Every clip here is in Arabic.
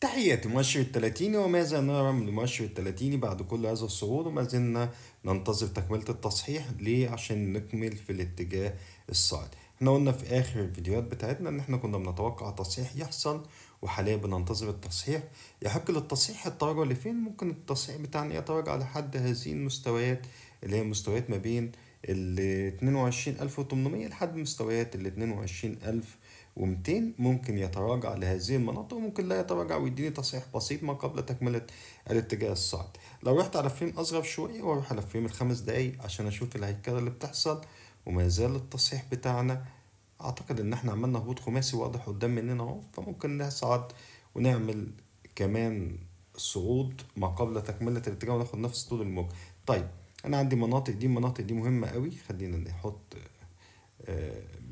تحيات المؤشر الثلاثيني وماذا نرى من المؤشر الثلاثيني بعد كل هذا الصعود وما زلنا ننتظر تكملة التصحيح ليه عشان نكمل في الاتجاه الصاعد احنا قلنا في اخر الفيديوهات بتاعتنا ان احنا كنا بنتوقع تصحيح يحصل وحاليا بننتظر التصحيح يحق للتصحيح التراجع لفين ممكن التصحيح بتاعنا يتراجع لحد هذه المستويات اللي هي مستويات ما بين ال 22800 لحد مستويات ال 22000 و200 ممكن يتراجع لهذه المناطق وممكن لا يتراجع ويديني تصحيح بسيط ما قبل تكملة الاتجاه الصاعد لو رحت على فريم أصغر شوية وأروح على فريم الخمس دقايق عشان أشوف الهيكلة اللي بتحصل وما زال التصحيح بتاعنا أعتقد إن إحنا عملنا هبوط خماسي واضح قدام مننا أهو فممكن نصعد ونعمل كمان صعود ما قبل تكملة الاتجاه وناخد نفس طول الموج طيب أنا عندي مناطق دي مناطق دي مهمة قوي خلينا نحط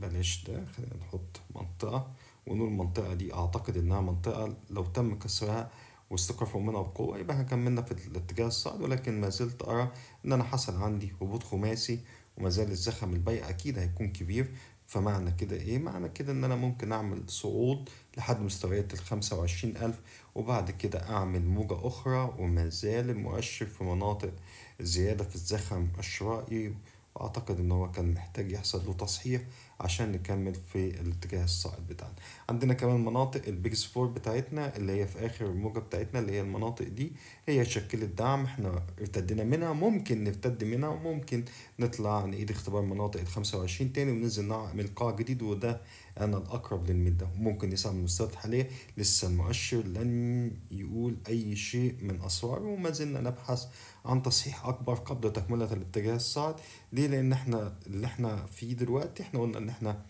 بلاش ده خلينا نحط منطقة ونقول المنطقة دي أعتقد إنها منطقة لو تم كسرها واستكرفوا منها بقوة يبقى هكملنا في الاتجاه الصاعد ولكن ما زلت أرى إن أنا حصل عندي هبوط خماسي وما زال الزخم البيع أكيد هيكون كبير فمعنى كده إيه؟ معنى كده إن أنا ممكن أعمل صعود لحد مستويات الخمسة وعشرين ألف وبعد كده أعمل موجة أخرى وما زال المؤشر في مناطق زيادة في الزخم الشرائي اعتقد ان هو كان محتاج يحصل له تصحيح عشان نكمل في الاتجاه الصاعد بتاعنا عندنا كمان مناطق البيجز فور بتاعتنا اللي هي في اخر الموجه بتاعتنا اللي هي المناطق دي هي شكلت دعم احنا ارتدينا منها ممكن نرتد منها وممكن نطلع نعيد اختبار مناطق ال 25 تاني وننزل نعمل قاع جديد وده انا الاقرب للميل ده ممكن يسمى المستويات الحاليه لسه المؤشر لن يقول اي شيء من اسراره وما زلنا نبحث عن تصحيح اكبر قبل تكمله الاتجاه الصاعد ليه ليه لان احنا اللي احنا فيه دلوقتي احنا قلنا ان احنا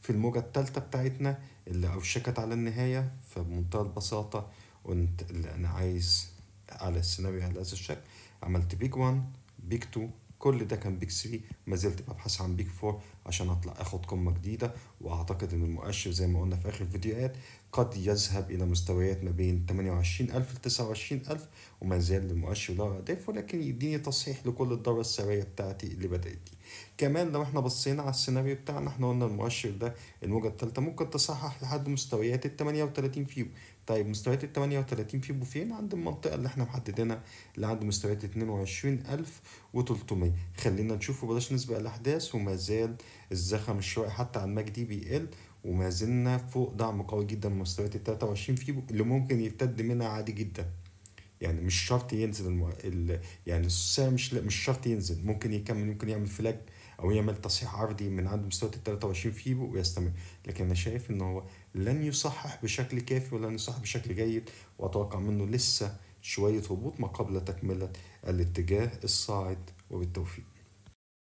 في الموجة الثالثه بتاعتنا اللي أوشكت على النهاية فبمنتهى البساطة قلت اللي أنا عايز على السيناريو على هذا الشكل عملت بيج 1 بيج 2 كل ده كان بيك 3 ما زلت ببحث عن بيك 4 عشان اطلع اخد قمه جديده واعتقد ان المؤشر زي ما قلنا في اخر الفيديوهات قد يذهب الى مستويات ما بين 28000 ل 29000 وما زال المؤشر لا هدف ولكن يديني تصحيح لكل الدوره السعريه بتاعتي اللي بدات دي كمان لو احنا بصينا على السيناريو بتاعنا احنا قلنا المؤشر ده الموجة الثالثه ممكن تصحح لحد مستويات ال 38 فيبو طيب مستويات ال 38 فيبو فين عند المنطقة اللي احنا محددينها اللي عند مستويات 22300 خلينا نشوفه بلاش نسبق الأحداث وما زال الزخم الشوائي حتى على المجدي بيقل وما زلنا فوق دعم قوي جدا مستويات ال 23 فيبو اللي ممكن يرتد منها عادي جدا يعني مش شرط ينزل المو... ال... يعني السعر مش مش شرط ينزل ممكن يكمل ممكن يعمل فلاج او يعمل تصحيح عرضي من عند مستوى ال 23 فيبو ويستمر لكن انا شايف ان هو لن يصحح بشكل كافي ولن يصحح بشكل جيد واتوقع منه لسه شويه هبوط ما قبل تكمله الاتجاه الصاعد وبالتوفيق